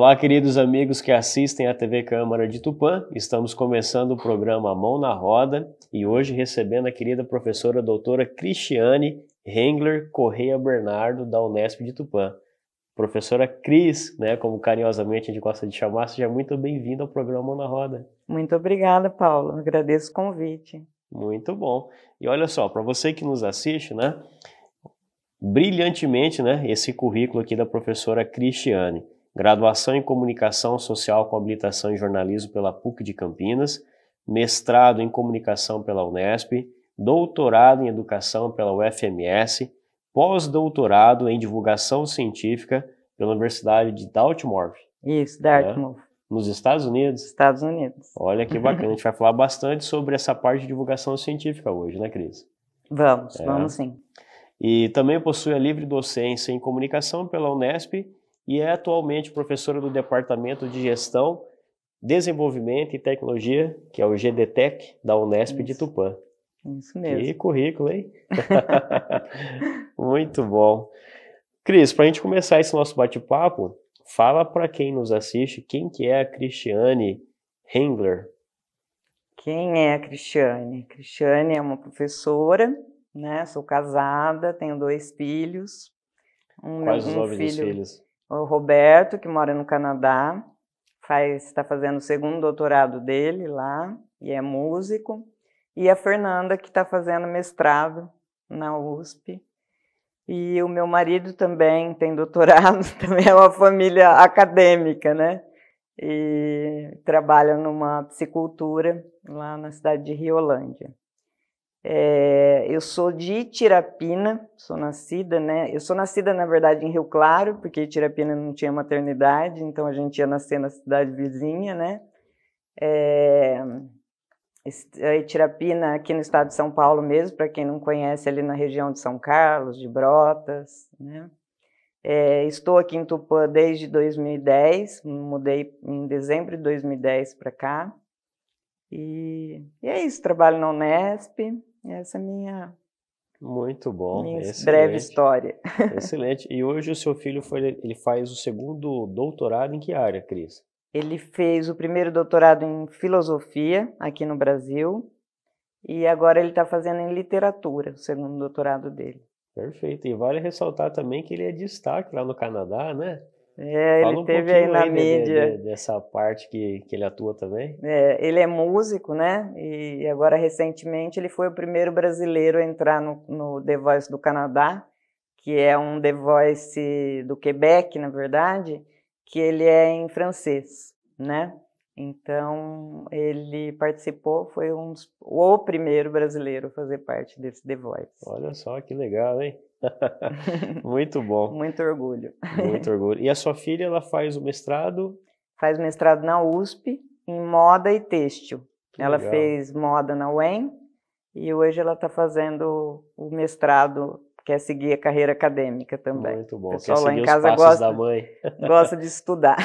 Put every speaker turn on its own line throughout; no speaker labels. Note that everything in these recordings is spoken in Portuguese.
Olá, queridos amigos que assistem à TV Câmara de Tupã. Estamos começando o programa Mão na Roda e hoje recebendo a querida professora doutora Cristiane Hengler Correia Bernardo, da Unesp de Tupã. Professora Cris, né, como carinhosamente a gente gosta de chamar, seja muito bem-vinda ao
programa Mão na Roda. Muito obrigada, Paulo. Agradeço o convite.
Muito bom. E olha só, para você que nos assiste, né, brilhantemente, né, esse currículo aqui da professora Cristiane graduação em Comunicação Social com habilitação em Jornalismo pela PUC de Campinas, mestrado em Comunicação pela Unesp, doutorado em Educação pela UFMS, pós-doutorado em Divulgação Científica pela Universidade de Dartmouth. Isso, Dartmouth. Né? Nos Estados Unidos? Estados Unidos. Olha que bacana, a gente vai falar bastante sobre essa parte de divulgação científica hoje, né, Cris?
Vamos, é. vamos sim.
E também possui a livre docência em comunicação pela Unesp e é atualmente professora do Departamento de Gestão, Desenvolvimento e Tecnologia, que é o GDTEC da Unesp Isso. de Tupã.
Isso mesmo. Que currículo,
hein? Muito bom. Cris, para a gente começar esse nosso bate-papo, fala para quem nos assiste quem que é a Cristiane Hengler.
Quem é a Cristiane? Cristiane é uma professora, né? Sou casada, tenho dois filhos. Um, Quais um os nomes filho... dos filhos? o Roberto, que mora no Canadá, faz está fazendo o segundo doutorado dele lá e é músico, e a Fernanda que está fazendo mestrado na USP. E o meu marido também tem doutorado, também é uma família acadêmica, né? E trabalha numa psicultura lá na cidade de Riolândia. É, eu sou de Tirapina, sou nascida, né? Eu sou nascida, na verdade, em Rio Claro, porque Tirapina não tinha maternidade, então a gente ia nascer na cidade vizinha, né? É, Tirapina, aqui no estado de São Paulo mesmo, para quem não conhece, ali na região de São Carlos, de Brotas, né? É, estou aqui em Tupã desde 2010, mudei em dezembro de 2010 para cá. E, e, é isso, trabalho na Unesp, essa é minha
muito bom. Minha breve história. Excelente. E hoje o seu
filho foi, ele faz o segundo doutorado em que área, Cris? Ele fez o primeiro doutorado em filosofia aqui no Brasil e agora ele está fazendo em literatura, o segundo doutorado dele. Perfeito. E vale ressaltar também que ele é destaque
lá no Canadá, né?
É, Fala ele um teve aí na aí mídia. Né, de, de,
dessa parte que, que ele
atua também. É, ele é músico, né? E agora, recentemente, ele foi o primeiro brasileiro a entrar no, no The Voice do Canadá, que é um The Voice do Quebec, na verdade, que ele é em francês, né? Então, ele participou, foi um, o primeiro brasileiro a fazer parte desse The Voice. Olha só que legal, hein?
Muito bom. Muito orgulho.
Muito orgulho. E a sua filha, ela faz o mestrado? Faz mestrado na USP em moda e têxtil. Que ela legal. fez moda na UEM e hoje ela está fazendo o mestrado, quer seguir a carreira acadêmica também. Muito bom. O pessoal quer lá em casa gosta, gosta de estudar.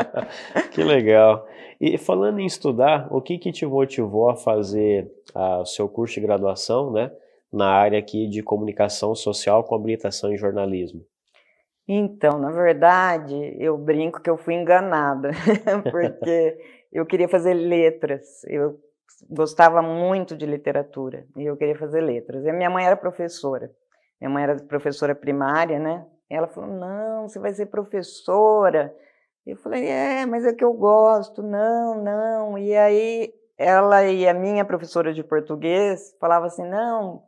que legal. E falando em estudar, o que, que te motivou a fazer ah, o seu curso de graduação, né? na área aqui de comunicação social com habilitação em jornalismo?
Então, na verdade, eu brinco que eu fui enganada, porque eu queria fazer letras. Eu gostava muito de literatura e eu queria fazer letras. E minha mãe era professora. Minha mãe era professora primária, né? E ela falou: "Não, você vai ser professora". Eu falei: "É, mas é que eu gosto". Não, não. E aí ela e a minha professora de português falava assim: "Não,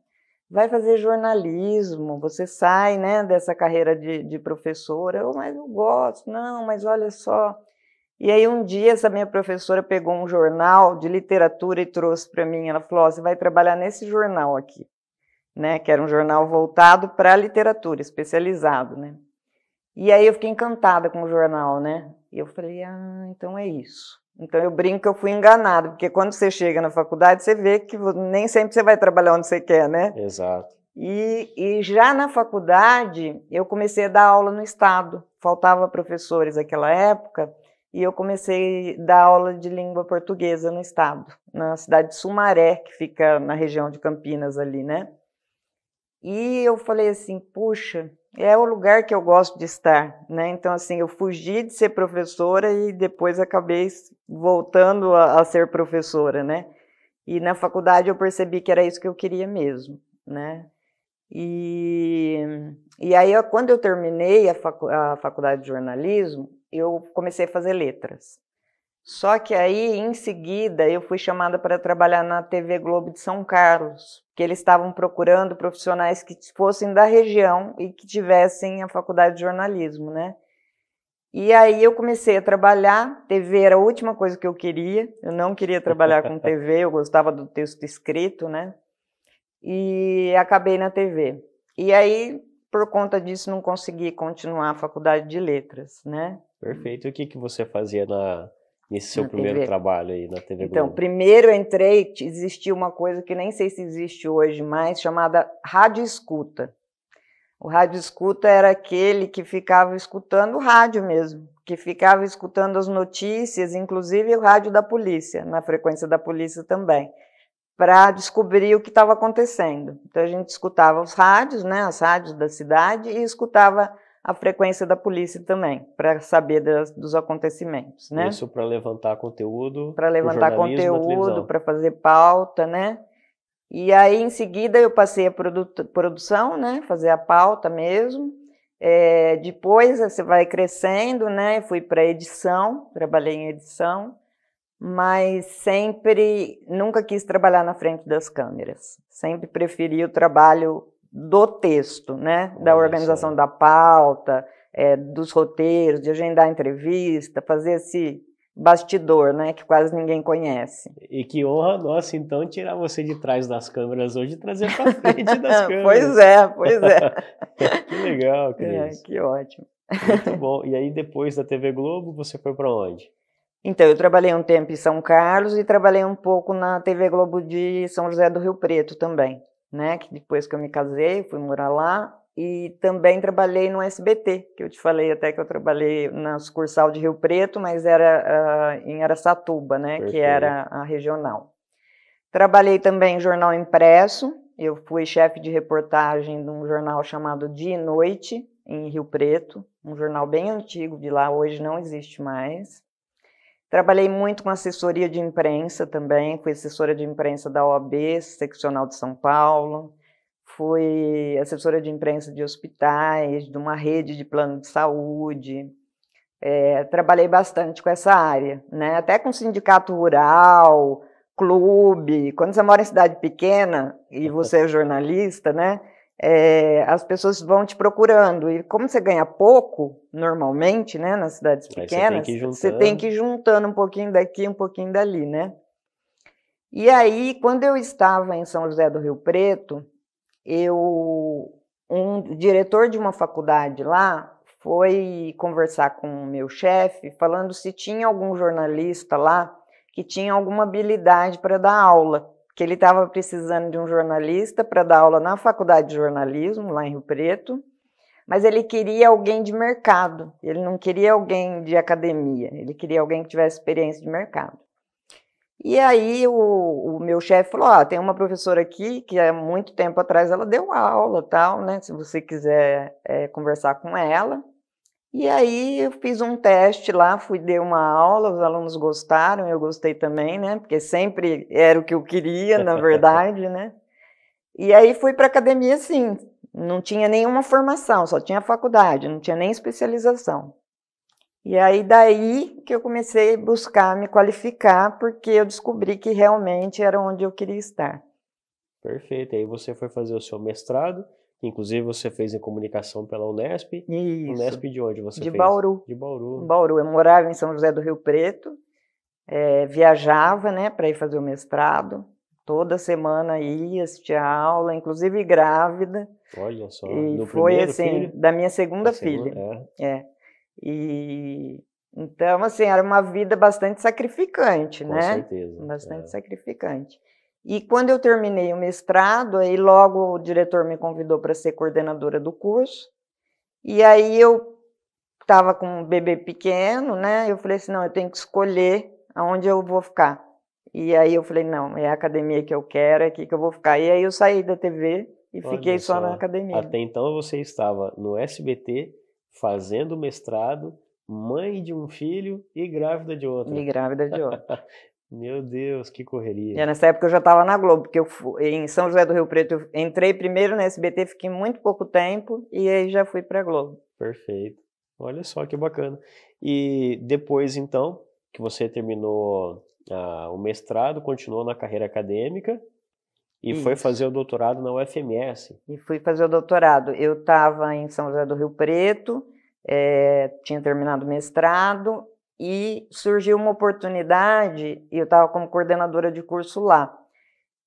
vai fazer jornalismo, você sai né, dessa carreira de, de professora, eu, oh, mas eu gosto, não, mas olha só. E aí um dia essa minha professora pegou um jornal de literatura e trouxe para mim, ela falou, oh, você vai trabalhar nesse jornal aqui, né, que era um jornal voltado para a literatura, especializado, né. E aí eu fiquei encantada com o jornal, né, e eu falei, ah, então é isso. Então eu brinco que eu fui enganado, porque quando você chega na faculdade, você vê que nem sempre você vai trabalhar onde você quer, né? Exato. E, e já na faculdade, eu comecei a dar aula no Estado. Faltava professores naquela época, e eu comecei a dar aula de língua portuguesa no Estado, na cidade de Sumaré, que fica na região de Campinas ali, né? E eu falei assim, puxa, é o lugar que eu gosto de estar, né? Então, assim, eu fugi de ser professora e depois acabei voltando a, a ser professora, né? E na faculdade eu percebi que era isso que eu queria mesmo, né? E, e aí, quando eu terminei a, facu a faculdade de jornalismo, eu comecei a fazer letras, só que aí, em seguida, eu fui chamada para trabalhar na TV Globo de São Carlos, que eles estavam procurando profissionais que fossem da região e que tivessem a faculdade de jornalismo, né? E aí eu comecei a trabalhar, TV era a última coisa que eu queria, eu não queria trabalhar com TV, eu gostava do texto escrito, né? E acabei na TV. E aí, por conta disso, não consegui continuar a faculdade de letras, né?
Perfeito. E o que, que você fazia na, esse seu na primeiro TV. trabalho aí na TV então, Globo. Então,
primeiro eu entrei, existia uma coisa que nem sei se existe hoje mais, chamada rádio escuta. O rádio escuta era aquele que ficava escutando o rádio mesmo, que ficava escutando as notícias, inclusive o rádio da polícia, na frequência da polícia também, para descobrir o que estava acontecendo. Então a gente escutava os rádios, né, as rádios da cidade e escutava a frequência da polícia também, para saber das, dos acontecimentos, né? Isso para levantar conteúdo. Para levantar conteúdo, para fazer pauta, né? E aí, em seguida, eu passei a produ produção, né? Fazer a pauta mesmo. É, depois você vai crescendo, né? Fui para edição, trabalhei em edição, mas sempre, nunca quis trabalhar na frente das câmeras. Sempre preferi o trabalho do texto, né? Da organização da pauta, é, dos roteiros, de agendar entrevista, fazer esse bastidor, né, que quase ninguém conhece.
E que honra nossa, então, tirar você de trás das câmeras hoje e trazer para frente das câmeras. pois é, pois é. que legal, é, Cris. É, que ótimo. Muito bom. E aí, depois
da TV Globo, você foi para onde? Então, eu trabalhei um tempo em São Carlos e trabalhei um pouco na TV Globo de São José do Rio Preto também né? Que depois que eu me casei, fui morar lá. E também trabalhei no SBT, que eu te falei até que eu trabalhei na sucursal de Rio Preto, mas era uh, em Aracatuba, né? Perfeito. Que era a regional. Trabalhei também em jornal impresso. Eu fui chefe de reportagem de um jornal chamado Dia e Noite, em Rio Preto, um jornal bem antigo de lá, hoje não existe mais. Trabalhei muito com assessoria de imprensa também, fui assessora de imprensa da OAB, seccional de São Paulo, fui assessora de imprensa de hospitais, de uma rede de plano de saúde. É, trabalhei bastante com essa área, né? até com sindicato rural, clube. Quando você mora em cidade pequena e você é jornalista, né? é, as pessoas vão te procurando. E como você ganha pouco, normalmente, né, nas cidades pequenas, você tem, você tem que ir juntando um pouquinho daqui, um pouquinho dali, né? E aí, quando eu estava em São José do Rio Preto, eu um diretor de uma faculdade lá foi conversar com o meu chefe, falando se tinha algum jornalista lá que tinha alguma habilidade para dar aula que ele estava precisando de um jornalista para dar aula na faculdade de jornalismo, lá em Rio Preto, mas ele queria alguém de mercado, ele não queria alguém de academia, ele queria alguém que tivesse experiência de mercado. E aí o, o meu chefe falou, ah, tem uma professora aqui que há muito tempo atrás ela deu aula tal, né, se você quiser é, conversar com ela. E aí eu fiz um teste lá, fui dei uma aula, os alunos gostaram, eu gostei também, né? Porque sempre era o que eu queria, na verdade, né? E aí fui para academia sim. não tinha nenhuma formação, só tinha faculdade, não tinha nem especialização. E aí daí que eu comecei a buscar me qualificar, porque eu descobri que realmente era onde eu queria estar.
Perfeito. Aí você foi fazer o seu mestrado Inclusive você fez em comunicação pela Unesp. Isso. Unesp de onde você de fez? Bauru.
De Bauru. Bauru. Eu morava em São José do Rio Preto. É, viajava, né, para ir fazer o mestrado. Toda semana ia assistir a aula, inclusive grávida.
Olha só. E foi assim filho? da
minha segunda, filha. É. é. E então assim era uma vida bastante sacrificante, Com né? Com certeza. Bastante é. sacrificante. E quando eu terminei o mestrado, aí logo o diretor me convidou para ser coordenadora do curso. E aí eu estava com um bebê pequeno, né? Eu falei assim, não, eu tenho que escolher aonde eu vou ficar. E aí eu falei, não, é a academia que eu quero, é aqui que eu vou ficar. E aí eu saí da TV e Olha fiquei só, na academia. Até
então você estava no SBT fazendo mestrado mãe de um filho e grávida de outro. E grávida de outro. Meu Deus, que correria. E é
nessa época eu já estava na Globo, porque eu fui, em São José do Rio Preto eu entrei primeiro na SBT, fiquei muito pouco tempo e aí já fui para a Globo. Perfeito. Olha só que bacana. E depois então que você terminou
ah, o mestrado, continuou na carreira acadêmica e Isso. foi fazer o doutorado
na UFMS. E fui fazer o doutorado. Eu estava em São José do Rio Preto, é, tinha terminado o mestrado e surgiu uma oportunidade, e eu estava como coordenadora de curso lá.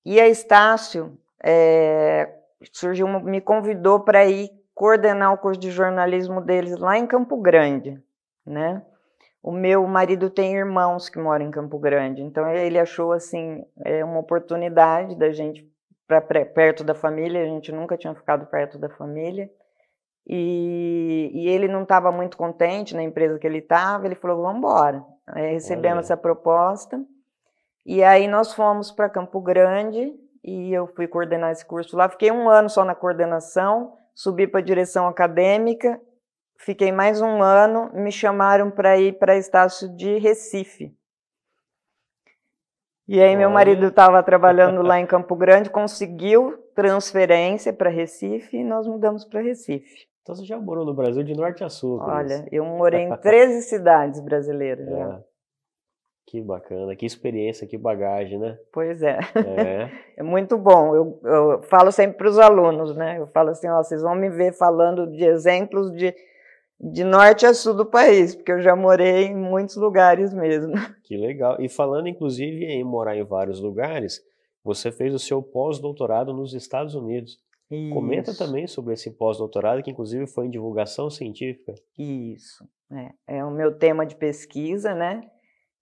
E a Estácio é, surgiu me convidou para ir coordenar o curso de jornalismo deles lá em Campo Grande, né? O meu marido tem irmãos que moram em Campo Grande, então ele achou assim é uma oportunidade da gente para perto da família. A gente nunca tinha ficado perto da família e, e ele não estava muito contente na empresa que ele estava. Ele falou: vamos embora. Aí recebemos Olha. essa proposta. E aí nós fomos para Campo Grande e eu fui coordenar esse curso lá. Fiquei um ano só na coordenação, subi para a direção acadêmica, fiquei mais um ano. Me chamaram para ir para estácio de Recife. E aí meu marido estava trabalhando lá em Campo Grande, conseguiu transferência para Recife e nós mudamos para Recife. Então você já morou no Brasil de norte a sul. Olha, eu morei em 13 cidades brasileiras é.
Que bacana, que experiência, que bagagem, né? Pois é. É,
é muito bom. Eu, eu falo sempre para os alunos, né? Eu falo assim: ó, vocês vão me ver falando de exemplos de, de norte a sul do país, porque eu já morei em muitos lugares mesmo.
Que legal. E falando, inclusive, em morar em vários lugares, você fez o seu pós-doutorado nos Estados Unidos. Isso. Comenta também sobre esse pós-doutorado, que inclusive foi em divulgação científica.
Isso, é, é o meu tema de pesquisa, né?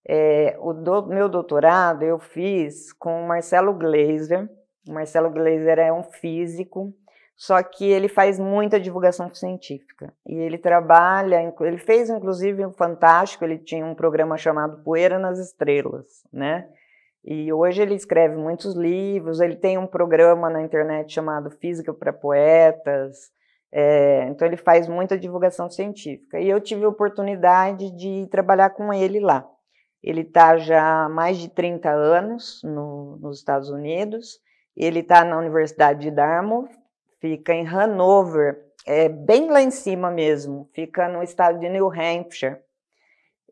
É, o do, meu doutorado eu fiz com o Marcelo Glazer. O Marcelo Glazer é um físico, só que ele faz muita divulgação científica. E ele trabalha, ele fez inclusive um fantástico, ele tinha um programa chamado Poeira nas Estrelas, né? E hoje ele escreve muitos livros, ele tem um programa na internet chamado Física para Poetas, é, então ele faz muita divulgação científica. E eu tive a oportunidade de trabalhar com ele lá. Ele está já há mais de 30 anos no, nos Estados Unidos, ele está na Universidade de Dartmouth, fica em Hanover, é bem lá em cima mesmo, fica no estado de New Hampshire,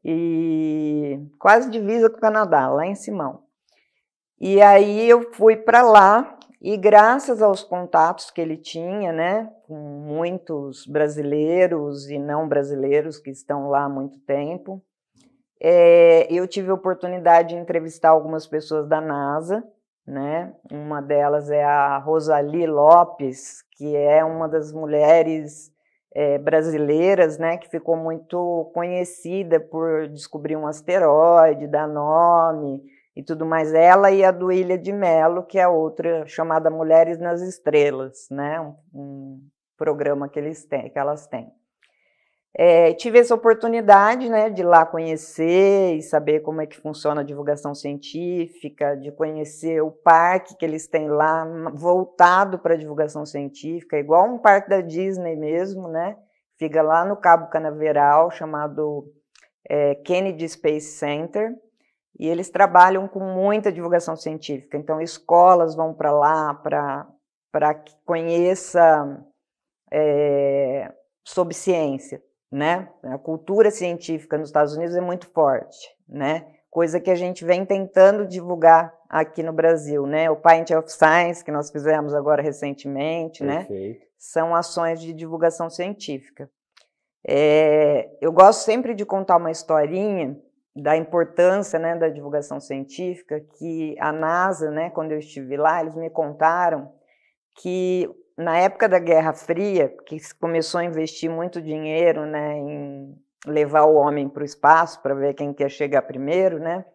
e quase divisa com o Canadá, lá em Simão. E aí eu fui para lá e graças aos contatos que ele tinha, né, com muitos brasileiros e não brasileiros que estão lá há muito tempo, é, eu tive a oportunidade de entrevistar algumas pessoas da NASA, né? Uma delas é a Rosalie Lopes, que é uma das mulheres é, brasileiras, né, que ficou muito conhecida por descobrir um asteroide, dar nome, e tudo mais. Ela e a do Ilha de Melo, que é outra chamada Mulheres nas Estrelas, né? Um, um programa que, eles têm, que elas têm. É, tive essa oportunidade né, de lá conhecer e saber como é que funciona a divulgação científica, de conhecer o parque que eles têm lá, voltado para a divulgação científica, igual um parque da Disney mesmo, né? Fica lá no Cabo Canaveral, chamado é, Kennedy Space Center. E eles trabalham com muita divulgação científica, então escolas vão para lá para que conheça é, sobre ciência, né? A cultura científica nos Estados Unidos é muito forte, né? Coisa que a gente vem tentando divulgar aqui no Brasil, né? O Pint of Science, que nós fizemos agora recentemente, né? São ações de divulgação científica. É, eu gosto sempre de contar uma historinha da importância né, da divulgação científica, que a NASA, né, quando eu estive lá, eles me contaram que na época da Guerra Fria, que se começou a investir muito dinheiro né, em levar o homem para o espaço para ver quem quer chegar primeiro, né,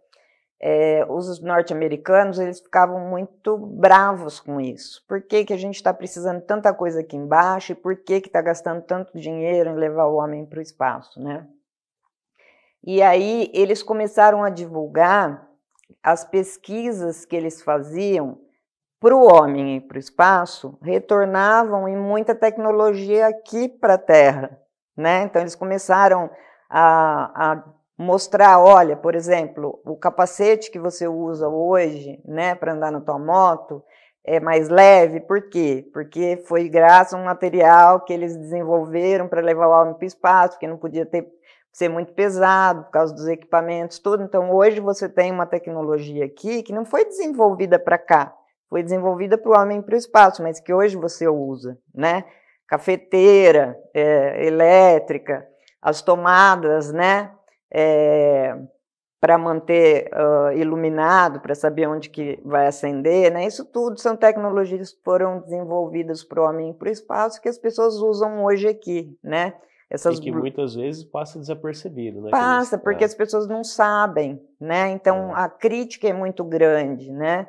é, os norte-americanos eles ficavam muito bravos com isso. Por que, que a gente está precisando tanta coisa aqui embaixo e por que está gastando tanto dinheiro em levar o homem para o espaço, né? E aí eles começaram a divulgar as pesquisas que eles faziam para o homem e para o espaço, retornavam em muita tecnologia aqui para a Terra. Né? Então eles começaram a, a mostrar, olha, por exemplo, o capacete que você usa hoje, né, para andar na tua moto, é mais leve, por quê? Porque foi graças a um material que eles desenvolveram para levar o homem para o espaço, que não podia ter ser muito pesado por causa dos equipamentos, tudo. Então, hoje você tem uma tecnologia aqui que não foi desenvolvida para cá, foi desenvolvida para o homem e para o espaço, mas que hoje você usa, né? Cafeteira, é, elétrica, as tomadas, né? É, para manter uh, iluminado, para saber onde que vai acender, né? Isso tudo são tecnologias que foram desenvolvidas para o homem e para o espaço que as pessoas usam hoje aqui, né? essas e que
muitas vezes passa desapercebido, né? Passa, eles, porque é. as
pessoas não sabem, né? Então é. a crítica é muito grande, né?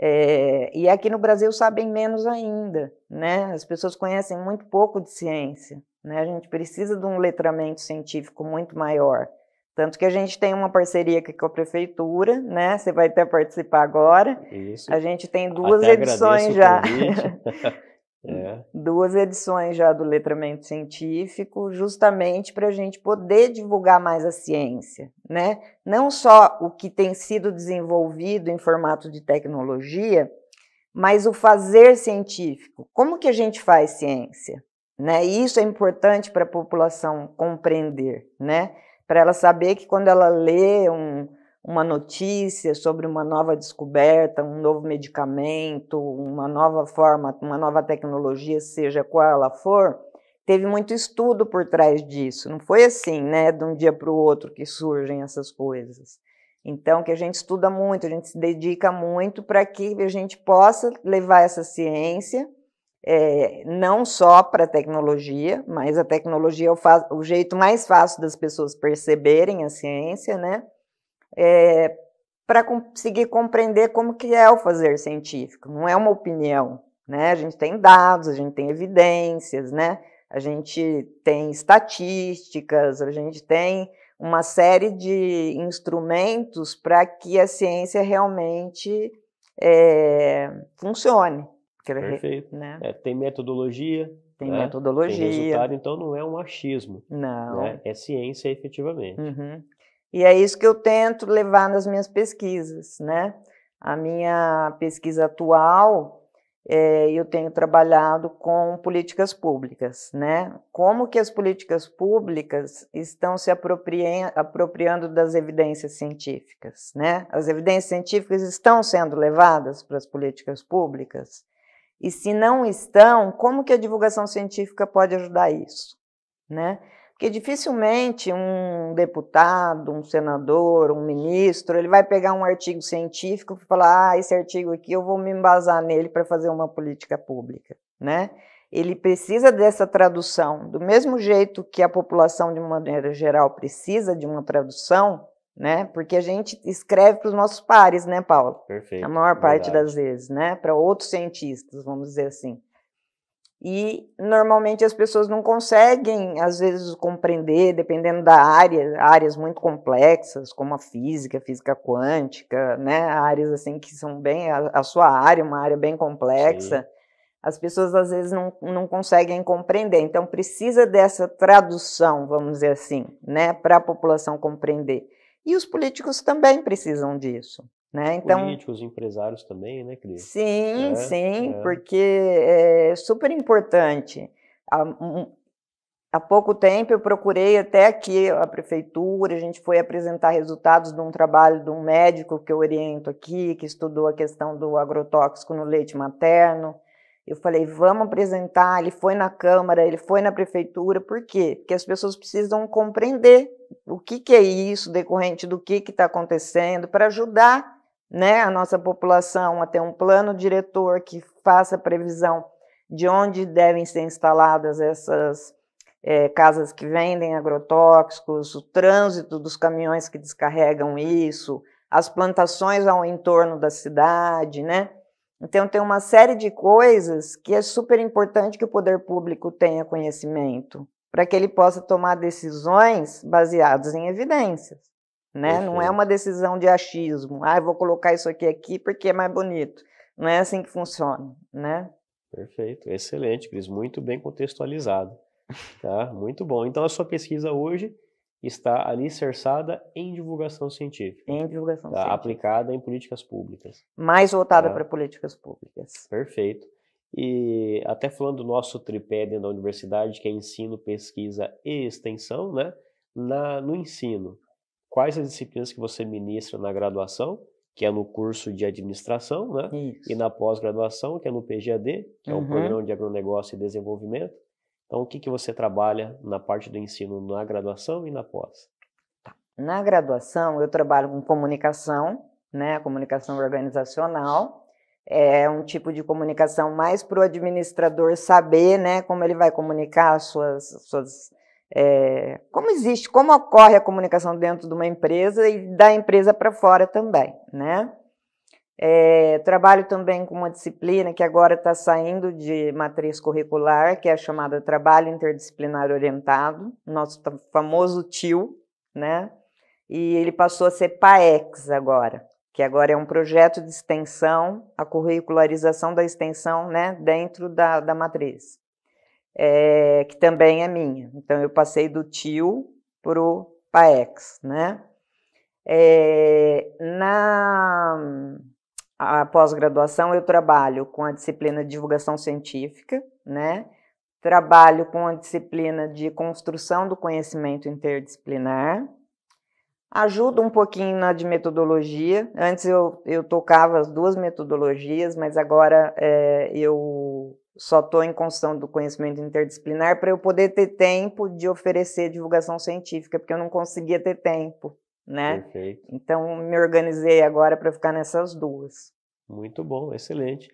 É, e aqui no Brasil sabem menos ainda, né? As pessoas conhecem muito pouco de ciência, né? A gente precisa de um letramento científico muito maior. Tanto que a gente tem uma parceria aqui com a prefeitura, né? Você vai até participar agora. Isso. A gente tem duas até edições já. É. Duas edições já do letramento científico, justamente para a gente poder divulgar mais a ciência, né? Não só o que tem sido desenvolvido em formato de tecnologia, mas o fazer científico. Como que a gente faz ciência? Né? E isso é importante para a população compreender, né? Para ela saber que quando ela lê um, uma notícia sobre uma nova descoberta, um novo medicamento, uma nova forma, uma nova tecnologia, seja qual ela for, teve muito estudo por trás disso. Não foi assim, né, de um dia para o outro que surgem essas coisas. Então, que a gente estuda muito, a gente se dedica muito para que a gente possa levar essa ciência é, não só para a tecnologia, mas a tecnologia é o, o jeito mais fácil das pessoas perceberem a ciência, né? é, para conseguir compreender como que é o fazer científico. Não é uma opinião, né? A gente tem dados, a gente tem evidências, né? A gente tem estatísticas, a gente tem uma série de instrumentos para que a ciência realmente é, funcione. Perfeito. Né?
É, tem metodologia. Tem né? metodologia. Tem resultado, então não é um achismo.
Não. Né?
É ciência efetivamente.
Uhum. E é isso que eu tento levar nas minhas pesquisas, né? A minha pesquisa atual, é, eu tenho trabalhado com políticas públicas, né? Como que as políticas públicas estão se apropriando das evidências científicas, né? As evidências científicas estão sendo levadas para as políticas públicas? E se não estão, como que a divulgação científica pode ajudar isso, né? que dificilmente um deputado, um senador, um ministro, ele vai pegar um artigo científico e falar, ah, esse artigo aqui eu vou me embasar nele para fazer uma política pública, né? Ele precisa dessa tradução, do mesmo jeito que a população de maneira geral precisa de uma tradução, né? Porque a gente escreve para os nossos pares, né, Paulo?
Perfeito. A maior parte verdade.
das vezes, né? Para outros cientistas, vamos dizer assim. E normalmente as pessoas não conseguem, às vezes, compreender, dependendo da área, áreas muito complexas, como a física, física quântica, né? Áreas assim que são bem a, a sua área, uma área bem complexa. Sim. As pessoas às vezes não, não conseguem compreender. Então precisa dessa tradução, vamos dizer assim, né, para a população compreender. E os políticos também precisam disso. Né? Então, Políticos,
empresários também, né, Cris? Sim, é, sim, é.
porque é super importante. Há, um, há, pouco tempo eu procurei até aqui a prefeitura, a gente foi apresentar resultados de um trabalho de um médico que eu oriento aqui, que estudou a questão do agrotóxico no leite materno. Eu falei, vamos apresentar. Ele foi na Câmara, ele foi na prefeitura, por quê? Porque as pessoas precisam compreender o que, que é isso, decorrente do que está acontecendo, para ajudar né, a nossa população a ter um plano diretor que faça previsão de onde devem ser instaladas essas é, casas que vendem agrotóxicos, o trânsito dos caminhões que descarregam isso, as plantações ao entorno da cidade, né? Então tem uma série de coisas que é super importante que o poder público tenha conhecimento para que ele possa tomar decisões baseadas em evidências. Né? Não é uma decisão de achismo. Ah, vou colocar isso aqui aqui porque é mais bonito. Não é assim que funciona, né?
Perfeito, excelente, Cris. Muito bem contextualizado. Tá? Muito bom. Então, a sua pesquisa hoje está alicerçada em divulgação científica. Em divulgação tá? científica. Aplicada em políticas públicas.
Mais voltada tá? para políticas
públicas. Perfeito. E até falando do nosso tripé dentro da universidade, que é ensino, pesquisa e extensão, né? Na, no ensino, quais as disciplinas que você ministra na graduação, que é no curso de administração, né? Isso. E na pós-graduação, que é no PGAD, que é uhum. é o programa de agronegócio e desenvolvimento. Então, o que, que você trabalha na parte do ensino na graduação e na pós?
Tá. Na graduação, eu trabalho com comunicação, né? Comunicação organizacional. É um tipo de comunicação mais para o administrador saber, né? Como ele vai comunicar suas, suas é, como existe, como ocorre a comunicação dentro de uma empresa e da empresa para fora também, né? É, trabalho também com uma disciplina que agora está saindo de matriz curricular, que é a chamada Trabalho Interdisciplinar Orientado, nosso famoso TIL, né? E ele passou a ser PAEX agora, que agora é um projeto de extensão, a curricularização da extensão, né, dentro da, da matriz é, que também é minha. Então, eu passei do tio para o PAEX, né? É, na pós-graduação, eu trabalho com a disciplina de divulgação científica, né? Trabalho com a disciplina de construção do conhecimento interdisciplinar, ajudo um pouquinho na de metodologia. Antes eu, eu tocava as duas metodologias, mas agora é, eu só estou em construção do conhecimento interdisciplinar para eu poder ter tempo de oferecer divulgação científica, porque eu não conseguia ter tempo, né? Perfeito. Então, me organizei agora para ficar nessas duas.
Muito bom, excelente.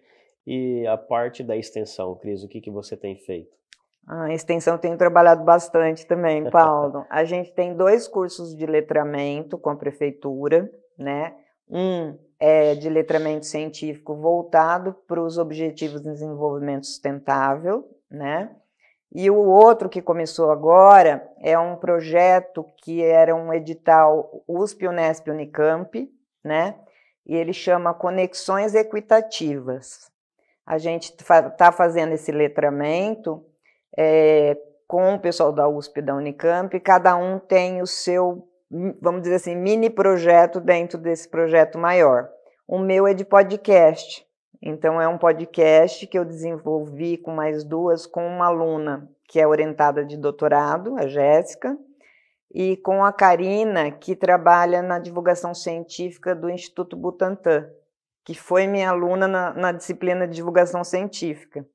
E a parte da extensão, Cris, o que, que você tem feito?
A extensão tem trabalhado bastante também, Paulo. a gente tem dois cursos de letramento com a prefeitura, né? Um é, de letramento científico voltado para os Objetivos de Desenvolvimento Sustentável, né? E o outro que começou agora é um projeto que era um edital USP, Unesp, Unicamp, né? E ele chama Conexões Equitativas. A gente está fazendo esse letramento é, com o pessoal da USP da Unicamp, cada um tem o seu vamos dizer assim, mini projeto dentro desse projeto maior. O meu é de podcast. Então, é um podcast que eu desenvolvi com mais duas, com uma aluna que é orientada de doutorado, a Jéssica, e com a Karina, que trabalha na divulgação científica do Instituto Butantan, que foi minha aluna na, na disciplina de divulgação científica.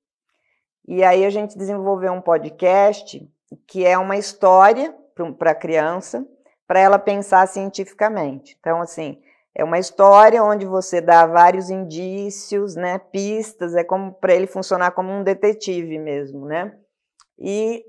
E aí a gente desenvolveu um podcast que é uma história para a criança, para ela pensar cientificamente. Então, assim, é uma história onde você dá vários indícios, né, pistas, é como para ele funcionar como um detetive mesmo, né? E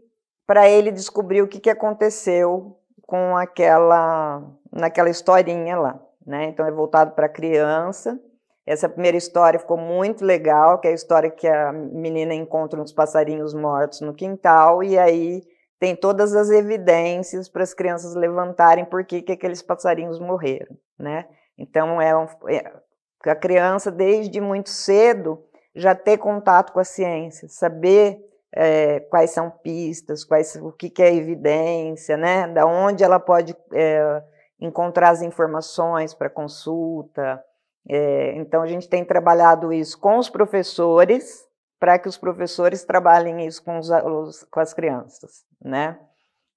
para ele descobrir o que, que aconteceu com aquela naquela historinha lá, né? Então é voltado para criança. Essa primeira história ficou muito legal, que é a história que a menina encontra uns passarinhos mortos no quintal e aí tem todas as evidências para as crianças levantarem por que, que aqueles passarinhos morreram, né? Então, é, um, é a criança, desde muito cedo, já ter contato com a ciência, saber é, quais são pistas, quais, o que, que é evidência, né? Da onde ela pode é, encontrar as informações para consulta. É, então, a gente tem trabalhado isso com os professores, para que os professores trabalhem isso com, os, com as crianças, né?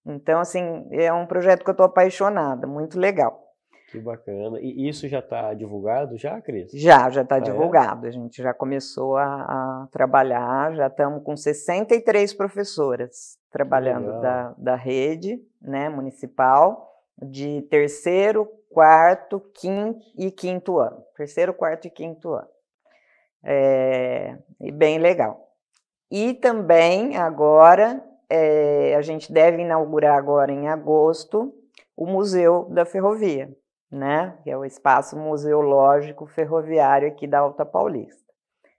Então, assim, é um projeto que eu estou apaixonada, muito legal. Que bacana. E isso já está divulgado já, Cris? Já, já está ah, é? divulgado. É? A gente já começou a, a trabalhar, já estamos com 63 professoras trabalhando da, da rede né, municipal de terceiro, quarto, quinto e quinto ano. Terceiro, quarto e quinto ano. É, e bem legal. E também agora, é, a gente deve inaugurar agora em agosto, o Museu da Ferrovia, né? Que é o espaço museológico ferroviário aqui da Alta Paulista.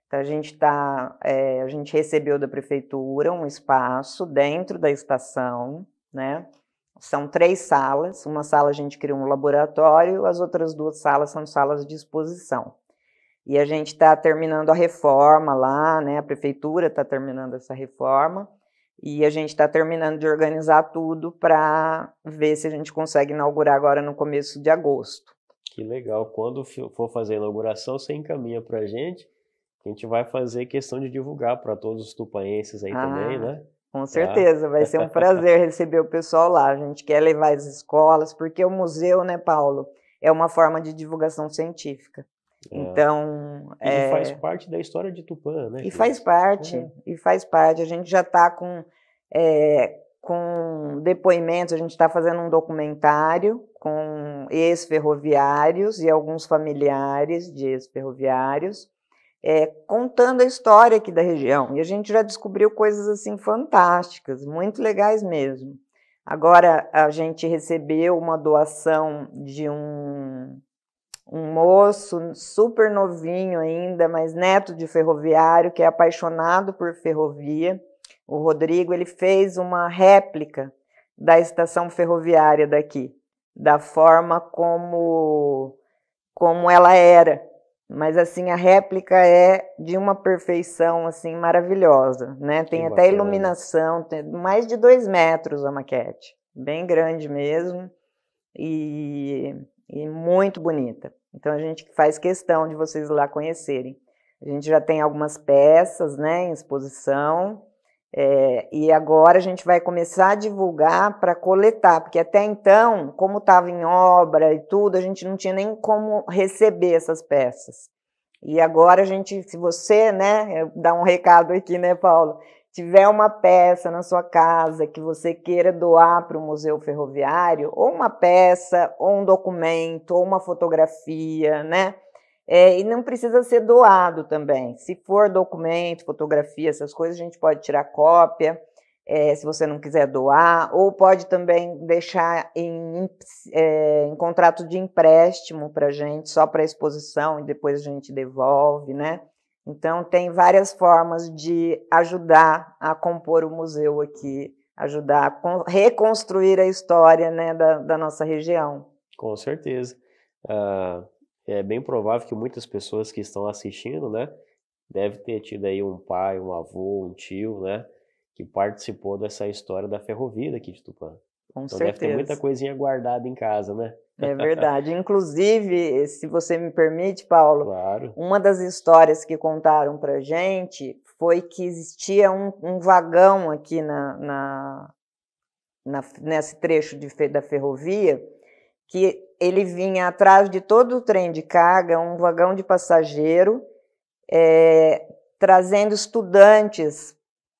Então a gente tá, é, a gente recebeu da prefeitura um espaço dentro da estação, né? São três salas. Uma sala a gente criou um laboratório, as outras duas salas são salas de exposição. E a gente está terminando a reforma lá, né? A prefeitura está terminando essa reforma. E a gente está terminando de organizar tudo para ver se a gente consegue inaugurar agora no começo de agosto. Que legal. Quando for
fazer a inauguração, você encaminha para a gente. A gente vai fazer questão de divulgar para todos os tupanenses aí ah, também, né? Com tá? certeza, vai ser um prazer
receber o pessoal lá. A gente quer levar as escolas, porque o museu, né, Paulo, é uma forma de divulgação científica. É. Então. E é faz parte da história de Tupã, né? E faz é parte, e faz parte. A gente já está com, é, com depoimentos, a gente está fazendo um documentário com ex-ferroviários e alguns familiares de ex-ferroviários. É, contando a história aqui da região. E a gente já descobriu coisas assim fantásticas, muito legais mesmo. Agora a gente recebeu uma doação de um um moço super novinho ainda, mas neto de ferroviário, que é apaixonado por ferrovia. O Rodrigo ele fez uma réplica da estação ferroviária daqui, da forma como como ela era. Mas assim a réplica é de uma perfeição assim maravilhosa, né? Tem que até bacana. iluminação, tem mais de dois metros a maquete, bem grande mesmo e, e muito bonita. Então a gente faz questão de vocês lá conhecerem. A gente já tem algumas peças né, em exposição, é, e agora a gente vai começar a divulgar para coletar, porque até então, como estava em obra e tudo, a gente não tinha nem como receber essas peças. E agora a gente, se você, né, dá um recado aqui, né, Paulo? tiver uma peça na sua casa que você queira doar para o Museu Ferroviário, ou uma peça, ou um documento, ou uma fotografia, né? É, e não precisa ser doado também. Se for documento, fotografia, essas coisas, a gente pode tirar cópia, é, se você não quiser doar, ou pode também deixar em, é, em contrato de empréstimo para gente, só para exposição, e depois a gente devolve, né? Então, tem várias formas de ajudar a compor o museu aqui, ajudar a reconstruir a história né, da, da, nossa região.
Com certeza. Uh, é bem provável que muitas pessoas que estão assistindo, né, deve ter tido aí um pai, um avô, um tio, né, que participou dessa história da ferrovia aqui de Tupã. Com então certeza. deve ter muita
coisinha guardada em casa, né? É verdade. Inclusive, se você me permite, Paulo, claro. uma das histórias que contaram para gente foi que existia um, um vagão aqui na, na, na nesse trecho de, da ferrovia que ele vinha atrás de todo o trem de carga, um vagão de passageiro, é, trazendo estudantes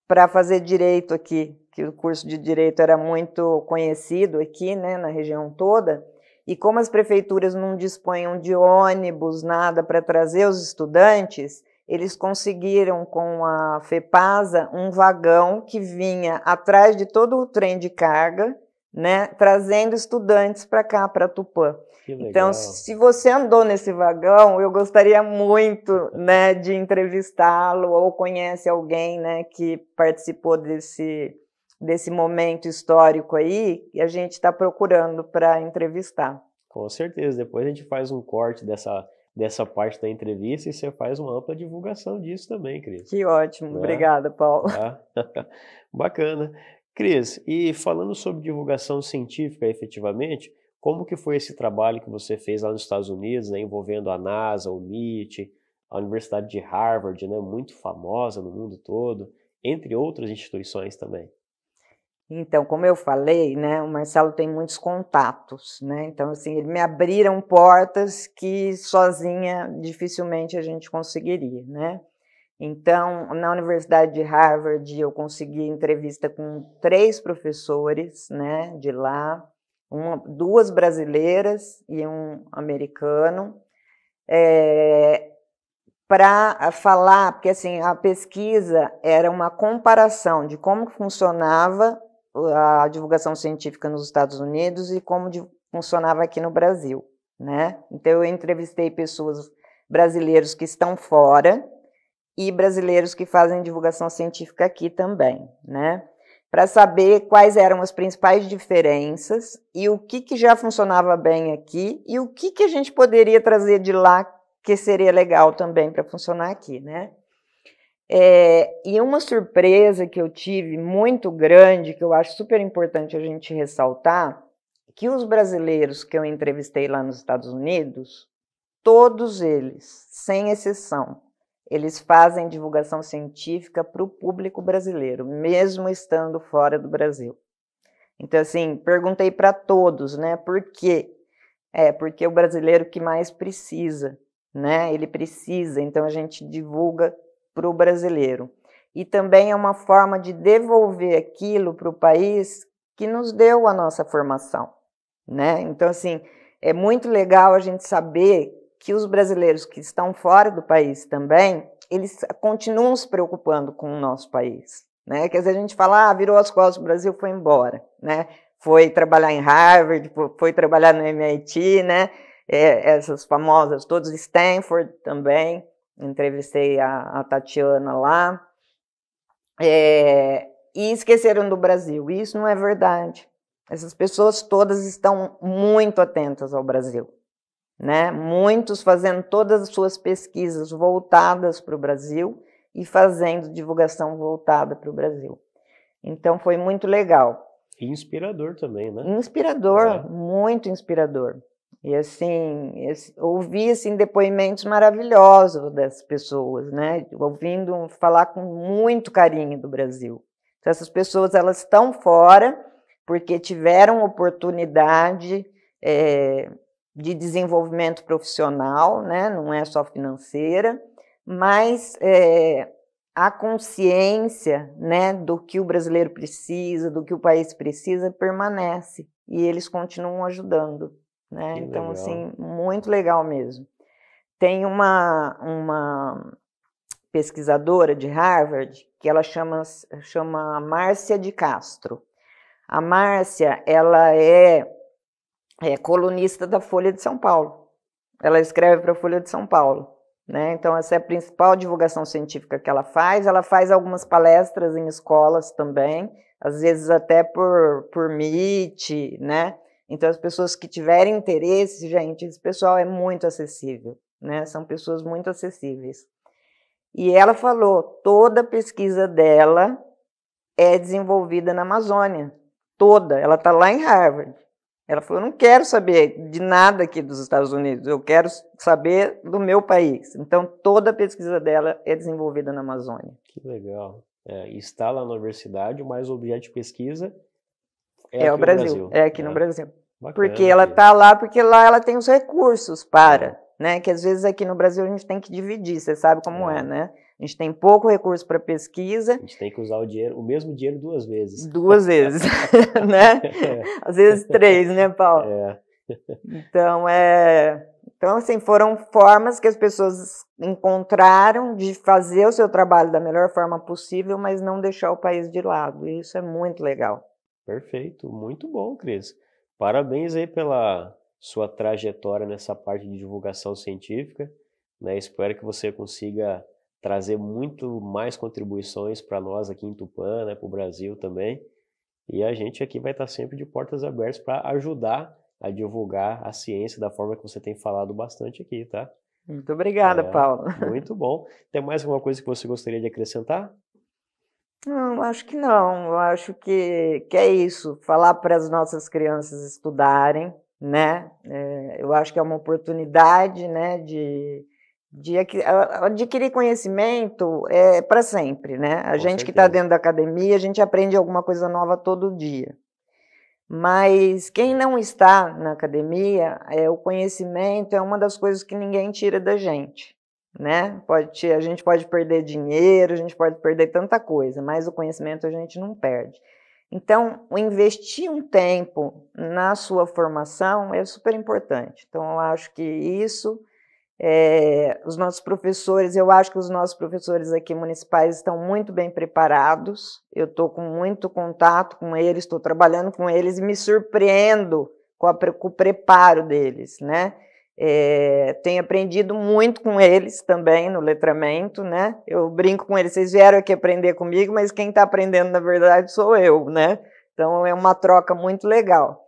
para fazer direito aqui, que o curso de direito era muito conhecido aqui, né, na região toda. E como as prefeituras não disponham de ônibus, nada para trazer os estudantes, eles conseguiram com a FEPASA um vagão que vinha atrás de todo o trem de carga, né, trazendo estudantes para cá, para Tupã. Então, se você andou nesse vagão, eu gostaria muito, né, de entrevistá-lo ou conhece alguém, né, que participou desse desse momento histórico aí que a gente está procurando para entrevistar. Com certeza. Depois a gente faz um corte dessa,
dessa parte da entrevista e você faz uma ampla divulgação disso também, Cris. Que ótimo. Né? Obrigada,
Paulo. Tá?
Bacana. Cris, e falando sobre divulgação científica efetivamente, como que foi esse trabalho que você fez lá nos Estados Unidos, né, envolvendo a NASA, o MIT, a Universidade de Harvard, né, muito famosa no mundo todo, entre outras instituições também?
Então, como eu falei, né, o Marcelo tem muitos contatos, né? Então, assim, ele me abriram portas que sozinha dificilmente a gente conseguiria, né? Então, na Universidade de Harvard, eu consegui entrevista com três professores, né, de lá, uma, duas brasileiras e um americano, é, eh, para ah, falar, porque assim, a pesquisa era uma comparação de como funcionava a divulgação científica nos Estados Unidos e como funcionava aqui no Brasil, né? Então eu entrevistei pessoas brasileiros que estão fora e brasileiros que fazem divulgação científica aqui também, né? Para saber quais eram as principais diferenças e o que, que já funcionava bem aqui e o que, que a gente poderia trazer de lá que seria legal também para funcionar aqui, né? É, e uma surpresa que eu tive muito grande, que eu acho super importante a gente ressaltar, que os brasileiros que eu entrevistei lá nos Estados Unidos, todos eles, sem exceção, eles fazem divulgação científica para o público brasileiro, mesmo estando fora do Brasil. Então, assim, perguntei para todos, né? Por quê? É, porque é o brasileiro que mais precisa, né? Ele precisa, então a gente divulga para o brasileiro. E também é uma forma de devolver aquilo para o país que nos deu a nossa formação, né? Então, assim, é muito legal a gente saber que os brasileiros que estão fora do país também, eles continuam se preocupando com o nosso país, né? Quer dizer, a gente fala, ah, virou as costas, o Brasil foi embora, né? Foi trabalhar em Harvard, foi trabalhar no MIT, né? É, essas famosas, todos Stanford também, entrevistei a, a Tatiana lá, é, e esqueceram do Brasil. isso não é verdade. Essas pessoas todas estão muito atentas ao Brasil. Né? Muitos fazendo todas as suas pesquisas voltadas para o Brasil e fazendo divulgação voltada para o Brasil. Então foi muito legal.
inspirador também,
né? Inspirador, é. muito inspirador. E assim, ouvi assim, depoimentos maravilhosos das pessoas, né? Ouvindo falar com muito carinho do Brasil. Então, essas pessoas elas estão fora porque tiveram oportunidade é, de desenvolvimento profissional, né? Não é só financeira, mas é, a consciência, né, do que o brasileiro precisa, do que o país precisa, permanece e eles continuam ajudando. Né? Que então, legal. assim, muito legal mesmo. Tem uma, uma pesquisadora de Harvard que ela chama, chama Márcia de Castro. A Márcia, ela é, é colunista da Folha de São Paulo. Ela escreve para a Folha de São Paulo. Né? Então, essa é a principal divulgação científica que ela faz. Ela faz algumas palestras em escolas também, às vezes até por, por Meet, né? Então, as pessoas que tiverem interesse, gente, esse pessoal é muito acessível, né? São pessoas muito acessíveis. E ela falou: toda a pesquisa dela é desenvolvida na Amazônia, toda. Ela está lá em Harvard. Ela falou: não quero saber de nada aqui dos Estados Unidos, eu quero saber do meu país. Então, toda a pesquisa dela é desenvolvida na Amazônia.
Que legal. É, está lá na universidade, mas o objeto de pesquisa é, é o Brasil, Brasil, É aqui no Brasil.
Bacana, porque ela está lá, porque lá ela tem os recursos para, é. né? Que às vezes aqui no Brasil a gente tem que dividir, você sabe como é, é né? A gente tem pouco recurso para pesquisa. A gente tem que usar o dinheiro, o mesmo dinheiro duas vezes. Duas vezes, né? É. Às vezes três, né, Paulo? É. Então, é... Então, assim, foram formas que as pessoas encontraram de fazer o seu trabalho da melhor forma possível, mas não deixar o país de lado. E isso é muito legal.
Perfeito, muito bom, Cris. Parabéns aí pela sua trajetória nessa parte de divulgação científica. Né? Espero que você consiga trazer muito mais contribuições para nós aqui em Tupã, né? para o Brasil também. E a gente aqui vai estar tá sempre de portas abertas para ajudar a divulgar a ciência da forma que você tem falado bastante aqui, tá?
Muito obrigada, é, Paulo.
Muito bom. Tem mais alguma coisa que você gostaria de acrescentar?
Não, acho que não. Eu acho que, que é isso. Falar para as nossas crianças estudarem, né? É, eu acho que é uma oportunidade, né, de, de adquirir conhecimento é para sempre, né? A Com gente tá certeza. que está dentro da academia, a gente aprende alguma coisa nova todo dia. Mas quem não está na academia, é, o conhecimento é uma das coisas que ninguém tira da gente né? Pode ter, a gente pode perder dinheiro, a gente pode perder tanta coisa, mas o conhecimento a gente não perde. Então, investir um tempo na sua formação é super importante. Então, eu acho que isso, é, os nossos professores, eu acho que os nossos professores aqui municipais estão muito bem preparados. Eu estou com muito contato com eles, estou trabalhando com eles e me surpreendo com, a, com o preparo deles, né? É, tenho aprendido muito com eles também no letramento, né? Eu brinco com eles, vocês vieram aqui aprender comigo, mas quem está aprendendo na verdade sou eu, né? Então é uma troca muito legal.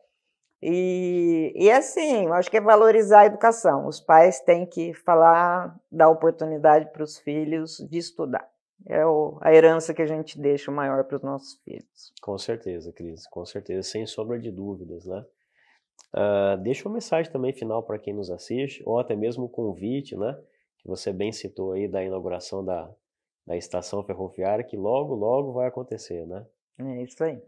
E, e assim, eu acho que é valorizar a educação. Os pais têm que falar, dar oportunidade para os filhos de estudar. É o, a herança que a gente deixa maior para os nossos filhos.
Com certeza, Cris, com certeza, sem sombra de dúvidas, né? Uh, deixa uma mensagem também final para quem nos assiste, ou até mesmo o um convite, né? Que você bem citou aí da inauguração da, da estação ferroviária, que logo, logo
vai acontecer, né? É isso aí.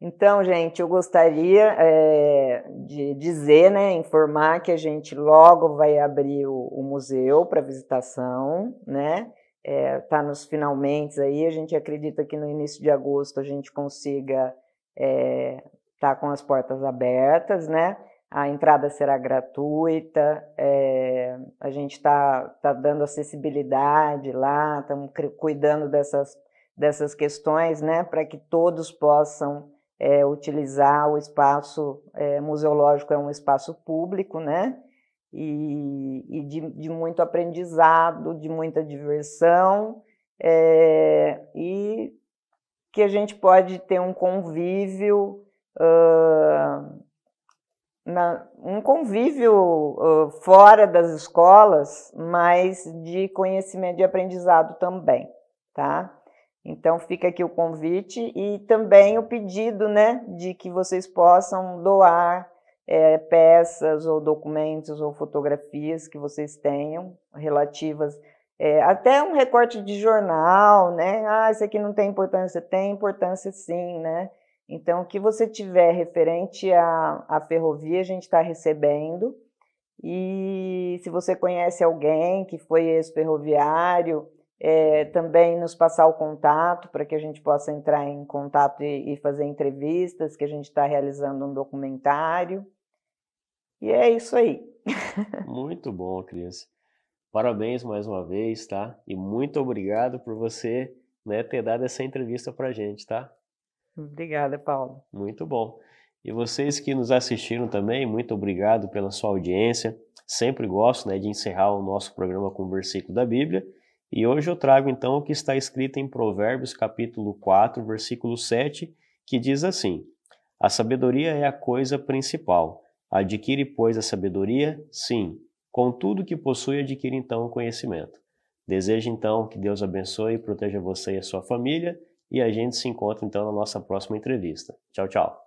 Então, gente, eu gostaria é, de dizer, né, informar que a gente logo vai abrir o, o museu para visitação, né? É, nos finalmente aí, a gente acredita que no início de agosto a gente consiga é, está com as portas abertas, né? A entrada será gratuita, é, a gente está tá dando acessibilidade lá, estamos cuidando dessas, dessas questões, né? Para que todos possam é, utilizar o espaço é, museológico, é um espaço público, né? E, e de, de muito aprendizado, de muita diversão, é, e que a gente pode ter um convívio uh, na, um convívio uh, fora das escolas, mas de conhecimento e aprendizado também, tá? Então fica aqui o convite e também o pedido, né, de que vocês possam doar é, peças ou documentos ou fotografias que vocês tenham relativas é, até um recorte de jornal, né? Ah, isso aqui não tem importância, tem importância sim, né? Então, o que você tiver referente à, à ferrovia, a gente está recebendo. E se você conhece alguém que foi ex-ferroviário, é, também nos passar o contato para que a gente possa entrar em contato e, e fazer entrevistas, que a gente está realizando um documentário. E é isso aí.
Muito bom, Cris. Parabéns mais uma vez, tá? E muito obrigado por você né, ter dado essa entrevista para a gente, tá?
Obrigada, Paulo.
Muito bom. E vocês que nos assistiram também, muito obrigado pela sua audiência. Sempre gosto né, de encerrar o nosso programa com um versículo da Bíblia. E hoje eu trago então o que está escrito em Provérbios, capítulo 4, versículo 7, que diz assim: A sabedoria é a coisa principal. Adquire, pois, a sabedoria? Sim. Com tudo que possui, adquire então o conhecimento. Desejo então que Deus abençoe e proteja você e a sua família e a gente se encontra então na nossa próxima entrevista. Tchau, tchau!